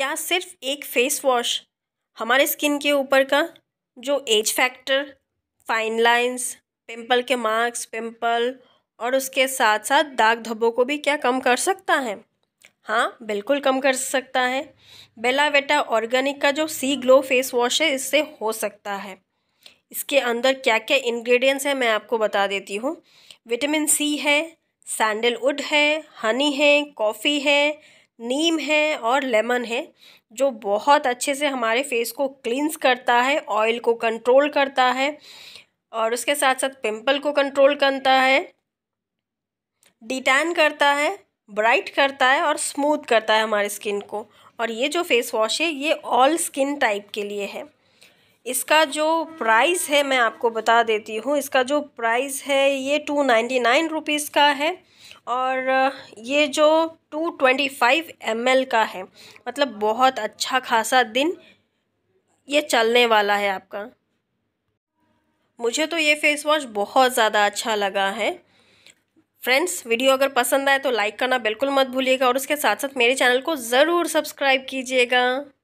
क्या सिर्फ एक फेस वॉश हमारे स्किन के ऊपर का जो age factor fine lines pimple के मार्क्स पिंपल और उसके साथ साथ दाग धब्बों को भी क्या कम कर सकता है हाँ बिल्कुल कम कर सकता है बेलावेटा ऑर्गेनिक का जो सी ग्लो फेस वॉश है इससे हो सकता है इसके अंदर क्या क्या इंग्रेडिएंट्स हैं मैं आपको बता देती हूँ विटामिन सी है सैंडलवुड है हनी है कॉफ़ी है नीम है और लेमन है जो बहुत अच्छे से हमारे फेस को क्लींस करता है ऑयल को कंट्रोल करता है और उसके साथ साथ पिंपल को कंट्रोल करता है डिटैन करता है ब्राइट करता है और स्मूथ करता है हमारे स्किन को और ये जो फेस वॉश है ये ऑल स्किन टाइप के लिए है इसका जो प्राइस है मैं आपको बता देती हूँ इसका जो प्राइस है ये टू नाइन्टी नाइन रुपीज़ का है और ये जो two twenty five M L का है मतलब बहुत अच्छा खासा दिन ये चलने वाला है आपका मुझे तो ये फेस वॉश बहुत ज़्यादा अच्छा लगा है फ्रेंड्स वीडियो अगर पसंद आए तो लाइक करना बिल्कुल मत भूलिएगा और उसके साथ साथ मेरे चैनल को ज़रूर सब्सक्राइब कीजिएगा